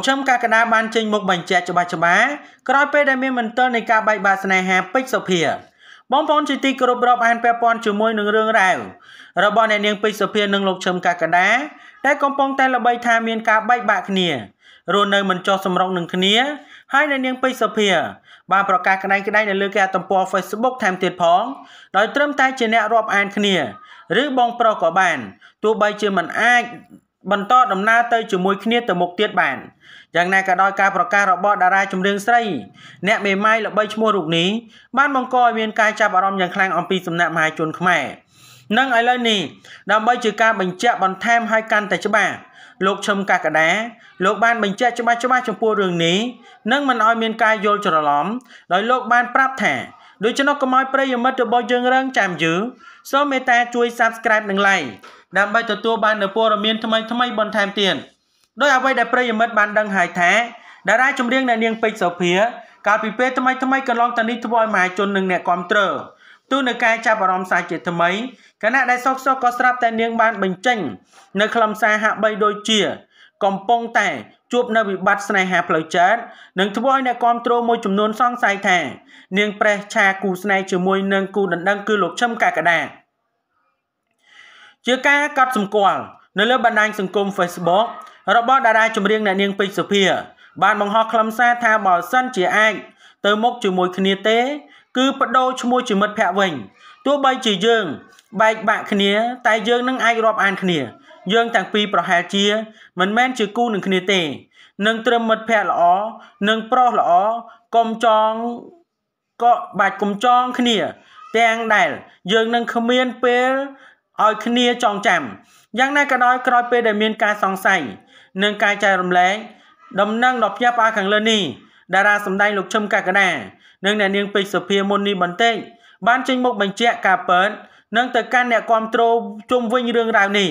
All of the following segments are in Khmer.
ខ្ញុំកាកណាបានចេញមុខបញ្ជាក់ច្បាស់ច្បាស់ក្រោយពេលដែលមានមន្ទិលនៃការបែកបាក់ស្នេហាពេជ្រសុភាបងប្អូនជាទីគោរពរាប់អានពាក់ព័ន្ធជាមួយនឹងរឿងរ៉ាវរបស់អ្នកនាងពេជ្រសុភានិងលោកឈឹមកាកណាដែលកំពុងតែល្បី ថាមានការបែកបាក់គ្នារស់នៅមិនចុះសម្រុងនឹងគ្នា ហើយអ្នកនាងពេជ្រសុភា បានប្រកាសក្តែងក្តែងនៅលើគេហទំព័រ Facebook ថែមទៀតផងដោយត្រឹមតែជាអ្នករាប់អានគ្នាឬបងប្រុសក៏បានទោះបីជាមិនអាចបន្តដំណើរទៅជាមួយគ្នាទៅមុខទៀតបានយ៉ាងណាក៏ដោយការប្រកាសរបស់តារាចម្រៀងស្រីអ្នកមេម៉ាយល្បីឈ្មោះរូបនេះបានបង្កឲ្យមានការចាប់អារម្មណ៍យ៉ាងខ្លាំងអំពីសំណាក់មហាជនខ្មែរនឹងឥឡូវនេះដើម្បីជាការបញ្ជាក់បន្ថែមឲ្យកាន់តែច្បាស់លោកឈឹមកកដាលោកបានបញ្ជាក់ច្បាស់ច្បាស់ចំពោះរឿងនេះនឹងមិនឲ្យមានការយល់ច្រឡំដោយលោកបានប្រាប់ថាដូច្នោះកុំឲ្យប្រិយមិត្តរបស់យើងរងចាំយឺសូមមេត្តាជួយ Subscribe និង Like ដើម្បីទទួលបាននូវព័ត៌មានថ្មីថ្មីបន្ថែមទៀតដោយអ្វីដែលប្រិយមិត្តបានដឹងហើយថាតារាចម្រៀងអ្នកនាងពេជ្រសុភាកាលពីពេលថ្មីថ្មីកន្លងទៅនេះធ្វើឲ្យមហាជននិងអ្នកគ្រប់គ្រងទូនៅការចាប់អារម្មណ៍សាជាថ្មីគណៈដែលសុកសុកក៏ស្រាប់តែនាងបានបញ្ចេញនៅខ្លឹមសារហាក់បីដូចជាកំពុងតែជួបនៅវិបត្តិស្នេហាផ្លូវចិត្តនិងធ្វើឲ្យអ្នកគ្រប់គ្រងមួយចំនួនសង្ស័យថា នាងប្រេះឆាគូស្នេហ៍ជាមួយនឹងគូដណ្ដឹងគឺលោកឈឹមកកដាជាការកត់សម្គាល់នៅលើបណ្ដាញសង្គម Facebook របស់តារាចម្រៀងអ្នកនាងពេជ្រសុភាបានបង្ហោះខ្លឹមសារថាបើសិនជាអាច ទៅមុខជាមួយគ្នាទេ គឺបដូរឈ្មោះជាមិត្តភក្តិវិញទោះបីជាយើងបែកបាក់គ្នាតែយើង នឹងអាចរាប់អានគ្នាយើងទាំងពីរប្រហែលជា មិនមែនជាគូនឹងគ្នាទេនឹងត្រឹមមិត្តភក្តិល្អនឹងប្រុសល្អកុំចងក៏បាច់កុំចងគ្នា ទាំងដែល យើងនឹងគ្មានពេលឲ្យគ្នាចងចាំយ៉ាងណាក៏ដោយ ក្រោយពេលដែលមានការសង្ស័យនិងការចែករំលែកដំណឹងដល់ភ្ញាក់ផ្អើលខាងលើនេះតារាសម្ដែងលោកឈឹមកកដានិងអ្នកនាងពេជ្រសុភាមុននេះបន្តិចបានចេញមុខបញ្ជាក់ការពិតនិងទៅកាន់អ្នកគ្រប់គ្រងជុំវិញរឿងរ៉ាវនេះ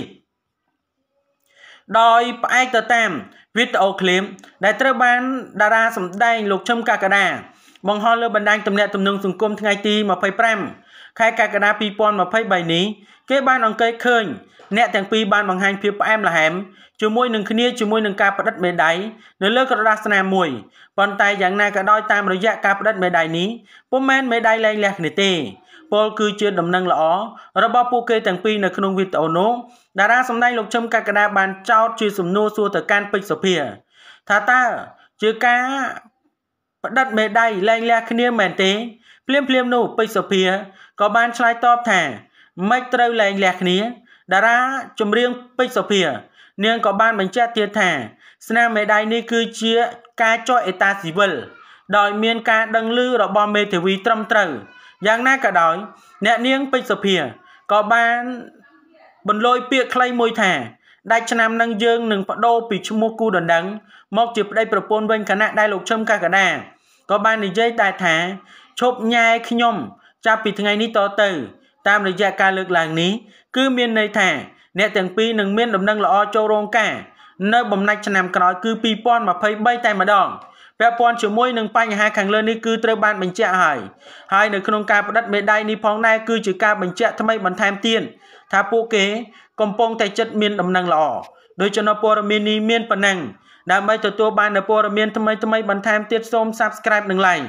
ដោយផ្អែកទៅតាមវីដេអូឃ្លីមដែលត្រូវបានតារាសម្ដែងលោកឈឹមកកដាបង្ហោះលើបណ្ដាញទំនាក់ទំនងសង្គមថ្ងៃទី25ខែកក្កដា2023នេះគេបានអង្កេតឃើញ អ្នកទាំងពីរបានបង្ហាញភាពផ្អែមល្ហែមជាមួយនឹងគ្នាជាមួយនឹងការផ្តិតមេដាយនៅលើក្រដាសស្នាមមួយប៉ុន្តែយ៉ាងណាក៏ដោយតាមរយៈការផ្តិតមេដាយនេះពុំមែនមេដាយលែងលះគ្នាទេពលគឺជាដំណឹងល្អរបស់ពួកគេទាំងពីរនៅក្នុងវីដេអូនោះតារាសម្ដែងលោកឈឹមកក្កដាបានចោទជាសំណួរសួរទៅកាន់ពេជ្រសុភាថាតើជាការផ្តិតមេដៃលែងលះគ្នាមែនទេភ្លាមភ្លាមនោះពេជ្រសុភាក៏បានឆ្លើយតបថាមិនត្រូវលែងលះគ្នាតារាចម្រៀងពេជ្រសុភា នាង ក៏បានបញ្ជាក់ទៀតថា ស្នាមមេដៃនេះ គឺជាការចុះអេតាស៊ីវិលដោយមានការដឹងឮរបស់មេធាវីត្រឹមត្រូវយ៉ាងណាក៏ដោយ អ្នកនាងពេជ្រសុភាក៏បានបន្លយពាក្យខ្លីមួយថាដាច់ឆ្នាំនឹងយើងនឹងបដូរពីឈ្មោះគូដណ្ដឹង មកជាប្តីប្រពន្ធវិញគណៈដែលលោកឈឹមកកដាក៏បាននិយាយតែថាឈប់ញ៉ែខ្ញុំ ចាប់ពីថ្ងៃនេះតទៅ តាមរយៈការលើកឡើងនេះគឺមានន័យថាអ្នកទាំងពីរនឹងមានដំណឹងល្អចូលរោងការនៅបំណាច់ឆ្នាំក្រោយគឺ2023តែម្ដងពាក់ព័ន្ធជាមួយនឹងបញ្ហាខាងលើនេះគឺត្រូវបានបញ្ជាក់ហើយហើយនៅក្នុងការបដិបត្តិមេដៃនេះផងដែរគឺជាការបញ្ជាក់ថ្មីបន្ថែមទៀតថាពួកគេកំពុងតែចិត្តមានដំណឹងល្អដោយចំណព័រមាននេះមានប៉ុណ្ណឹងដើម្បីទទួលបាននូវព័ត៌មានថ្មីៗបន្ថែមទៀតសូម Subscribe និង Like